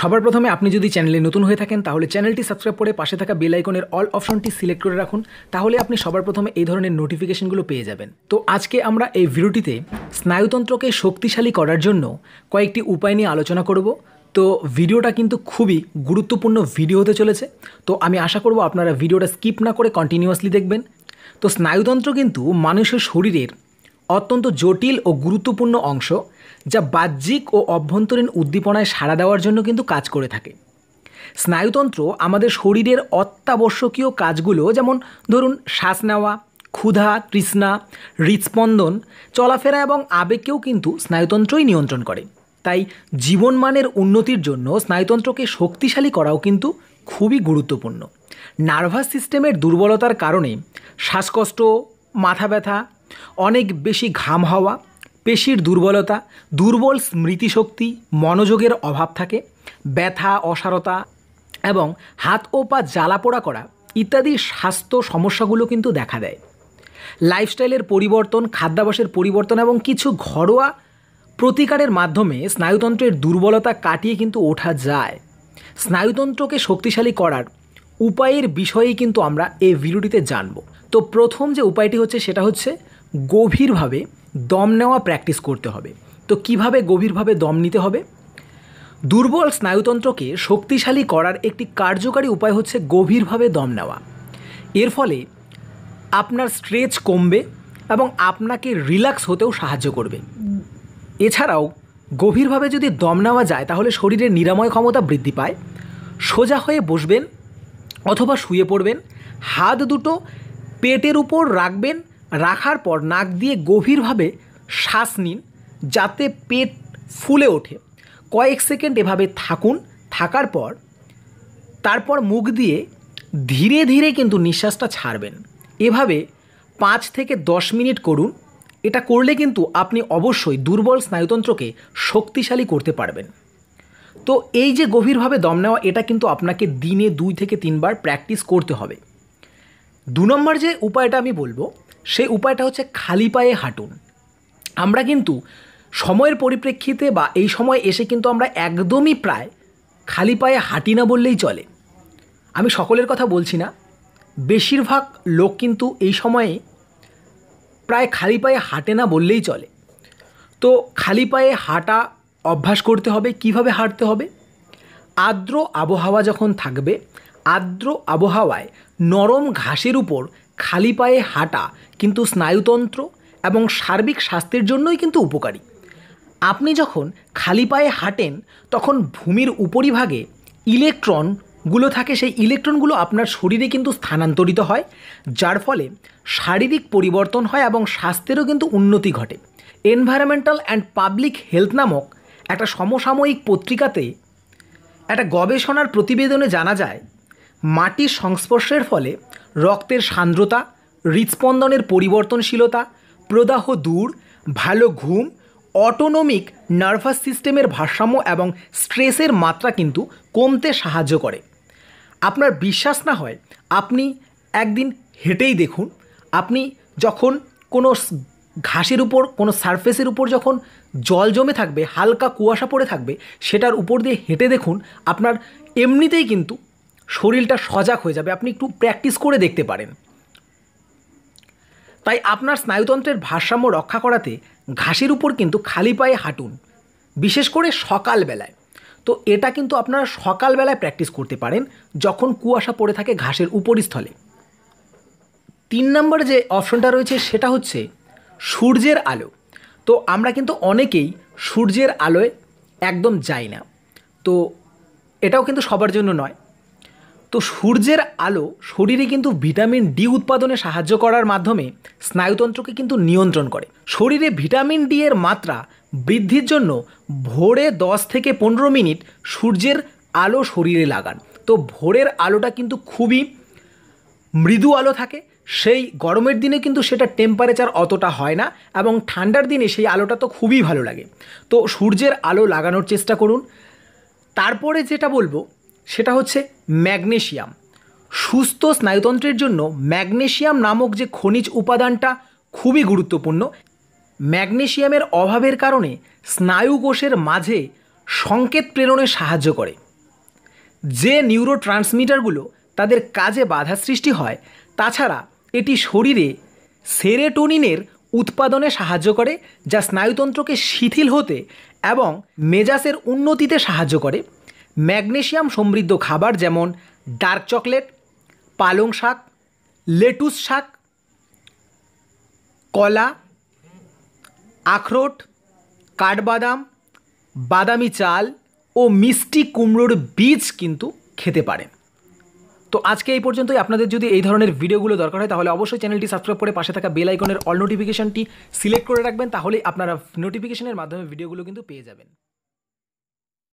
সবার প্রথমে আপনি যদি চ্যানেলে নতুন হয়ে থাকেন তাহলে চ্যানেলটি সাবস্ক্রাইব করে পাশে থাকা বেল আইকনের অল অপশনটি সিলেক্ট করে রাখুন তাহলে আপনি সবার প্রথমে এই ধরনের নোটিফিকেশনগুলো পেয়ে যাবেন তো আজকে আমরা এই ভিডিওটিতে স্নায়ুতন্ত্রকে শক্তিশালী করার জন্য কয়েকটি উপায় নিয়ে আলোচনা করব তো ভিডিওটা কিন্তু খুবই গুরুত্বপূর্ণ ভিডিও হতে চলেছে তো আমি আশা করব আপনারা ভিডিওটা স্কিপ না করে কন্টিনিউয়াসলি দেখবেন তো স্নায়ুতন্ত্র কিন্তু মানুষের শরীরের অত্যন্ত জটিল ও গুরুত্বপূর্ণ অংশ যা বাহ্যিক ও অভ্যন্তরীণ উদ্দীপনায় সাড়া দেওয়ার জন্য কিন্তু কাজ করে থাকে স্নায়ুতন্ত্র আমাদের শরীরের অত্যাবশ্যকীয় কাজগুলো যেমন ধরুন শ্বাস নেওয়া ক্ষুধা তৃষ্ণা হৃৎস্পন্দন চলাফেরা এবং আবেগকেও কিন্তু স্নায়ুতন্ত্রই নিয়ন্ত্রণ করে তাই জীবনমানের উন্নতির জন্য স্নায়ুতন্ত্রকে শক্তিশালী করাও কিন্তু খুবই গুরুত্বপূর্ণ নার্ভাস সিস্টেমের দুর্বলতার কারণে শ্বাসকষ্ট মাথা ব্যথা অনেক বেশি ঘাম হওয়া পেশির দুর্বলতা দুর্বল স্মৃতিশক্তি মনোযোগের অভাব থাকে ব্যথা অসারতা এবং হাত ও পা জ্বালাপোড়া করা ইত্যাদি স্বাস্থ্য সমস্যাগুলো কিন্তু দেখা দেয় লাইফস্টাইলের পরিবর্তন খাদ্যাভ্যাসের পরিবর্তন এবং কিছু ঘরোয়া প্রতিকারের মাধ্যমে স্নায়ুতন্ত্রের দুর্বলতা কাটিয়ে কিন্তু ওঠা যায় স্নায়ুতন্ত্রকে শক্তিশালী করার উপায়ের বিষয়েই কিন্তু আমরা এই ভিডিওটিতে জানব তো প্রথম যে উপায়টি হচ্ছে সেটা হচ্ছে গভীরভাবে দম নেওয়া প্র্যাকটিস করতে হবে তো কিভাবে গভীরভাবে দম নিতে হবে দুর্বল স্নায়ুতন্ত্রকে শক্তিশালী করার একটি কার্যকারী উপায় হচ্ছে গভীরভাবে দম নেওয়া এর ফলে আপনার স্ট্রেচ কমবে এবং আপনাকে রিল্যাক্স হতেও সাহায্য করবে এছাড়াও গভীরভাবে যদি দম নেওয়া যায় তাহলে শরীরের নিরাময় ক্ষমতা বৃদ্ধি পায় সোজা হয়ে বসবেন অথবা শুয়ে পড়বেন হাত দুটো পেটের উপর রাখবেন রাখার পর নাক দিয়ে গভীরভাবে শ্বাস নিন যাতে পেট ফুলে ওঠে কয়েক সেকেন্ড এভাবে থাকুন থাকার পর তারপর মুখ দিয়ে ধীরে ধীরে কিন্তু নিঃশ্বাসটা ছাড়বেন এভাবে পাঁচ থেকে দশ মিনিট করুন এটা করলে কিন্তু আপনি অবশ্যই দুর্বল স্নায়ুতন্ত্রকে শক্তিশালী করতে পারবেন তো এই যে গভীরভাবে দম নেওয়া এটা কিন্তু আপনাকে দিনে দুই থেকে তিনবার প্র্যাকটিস করতে হবে দু নম্বর যে উপায়টা আমি বলবো সেই উপায়টা হচ্ছে খালি পায়ে হাঁটুন আমরা কিন্তু সময়ের পরিপ্রেক্ষিতে বা এই সময় এসে কিন্তু আমরা একদমই প্রায় খালি পায়ে হাঁটি না বললেই চলে আমি সকলের কথা বলছি না বেশিরভাগ লোক কিন্তু এই সময়ে প্রায় খালি পায়ে হাঁটে না বললেই চলে তো খালি পায়ে হাঁটা অভ্যাস করতে হবে কিভাবে হাঁটতে হবে আর্দ্র আবহাওয়া যখন থাকবে আর্দ্র আবহাওয়ায় নরম ঘাসের উপর খালি পায়ে হাঁটা কিন্তু স্নায়ুতন্ত্র এবং সার্বিক স্বাস্থ্যের জন্যই কিন্তু উপকারী আপনি যখন খালি পায়ে হাঁটেন তখন ভূমির উপরিভাগে ইলেকট্রনগুলো থাকে সেই ইলেকট্রনগুলো আপনার শরীরে কিন্তু স্থানান্তরিত হয় যার ফলে শারীরিক পরিবর্তন হয় এবং স্বাস্থ্যেরও কিন্তু উন্নতি ঘটে এনভায়রনমেন্টাল অ্যান্ড পাবলিক হেলথ নামক একটা সমসাময়িক পত্রিকাতে একটা গবেষণার প্রতিবেদনে জানা যায় মাটির সংস্পর্শের ফলে রক্তের সান্দ্রতা হৃৎস্পন্দনের পরিবর্তনশীলতা প্রদাহ দূর ভালো ঘুম অটোনমিক নার্ভাস সিস্টেমের ভারসাম্য এবং স্ট্রেসের মাত্রা কিন্তু কমতে সাহায্য করে আপনার বিশ্বাস না হয় আপনি একদিন হেঁটেই দেখুন আপনি যখন কোনো ঘাসের উপর কোনো সারফেসের উপর যখন জল জমে থাকবে হালকা কুয়াশা পড়ে থাকবে সেটার উপর দিয়ে হেঁটে দেখুন আপনার এমনিতেই কিন্তু শরীরটা সজাগ হয়ে যাবে আপনি একটু প্র্যাকটিস করে দেখতে পারেন তাই আপনার স্নায়ুতন্ত্রের ভারসাম্য রক্ষা করাতে ঘাসের উপর কিন্তু খালি পায়ে হাঁটুন বিশেষ করে সকালবেলায় তো এটা কিন্তু আপনারা সকালবেলায় প্র্যাকটিস করতে পারেন যখন কুয়াশা পড়ে থাকে ঘাসের উপরিস্থলে তিন নম্বর যে অপশনটা রয়েছে সেটা হচ্ছে সূর্যের আলো তো আমরা কিন্তু অনেকেই সূর্যের আলোয় একদম যাই না তো এটাও কিন্তু সবার জন্য নয় তো সূর্যের আলো শরীরে কিন্তু ভিটামিন ডি উৎপাদনে সাহায্য করার মাধ্যমে স্নায়ুতন্ত্রকে কিন্তু নিয়ন্ত্রণ করে শরীরে ভিটামিন ডি এর মাত্রা বৃদ্ধির জন্য ভোরে দশ থেকে পনেরো মিনিট সূর্যের আলো শরীরে লাগান তো ভোরের আলোটা কিন্তু খুবই মৃদু আলো থাকে সেই গরমের দিনে কিন্তু সেটা টেম্পারেচার অতটা হয় না এবং ঠান্ডার দিনে সেই আলোটা তো খুবই ভালো লাগে তো সূর্যের আলো লাগানোর চেষ্টা করুন তারপরে যেটা বলবো সেটা হচ্ছে ম্যাগনেশিয়াম সুস্থ স্নায়ুতন্ত্রের জন্য ম্যাগনেশিয়াম নামক যে খনিজ উপাদানটা খুবই গুরুত্বপূর্ণ ম্যাগনেশিয়ামের অভাবের কারণে স্নায়ুকোষের মাঝে সংকেত প্রেরণে সাহায্য করে যে নিউরো ট্রান্সমিটারগুলো তাদের কাজে বাধা সৃষ্টি হয় তাছাড়া এটি শরীরে সেরেটোনিনের উৎপাদনে সাহায্য করে যা স্নায়ুতন্ত্রকে শিথিল হতে এবং মেজাসের উন্নতিতে সাহায্য করে ম্যাগনেশিয়াম সমৃদ্ধ খাবার যেমন ডার্ক চকলেট পালং শাক লেটুস শাক কলা আখরোট কাঠবাদাম বাদামি চাল ও মিষ্টি কুমড়োর বীজ কিন্তু খেতে পারেন তো আজকে এই পর্যন্তই আপনাদের যদি এই ধরনের ভিডিওগুলো দরকার হয় তাহলে অবশ্যই চ্যানেলটি সাবস্ক্রাইব করে পাশে থাকা বেল আইকনের অল নোটিফিকেশনটি সিলেক্ট করে রাখবেন তাহলে আপনারা নোটিফিকেশনের মাধ্যমে ভিডিওগুলো কিন্তু পেয়ে যাবেন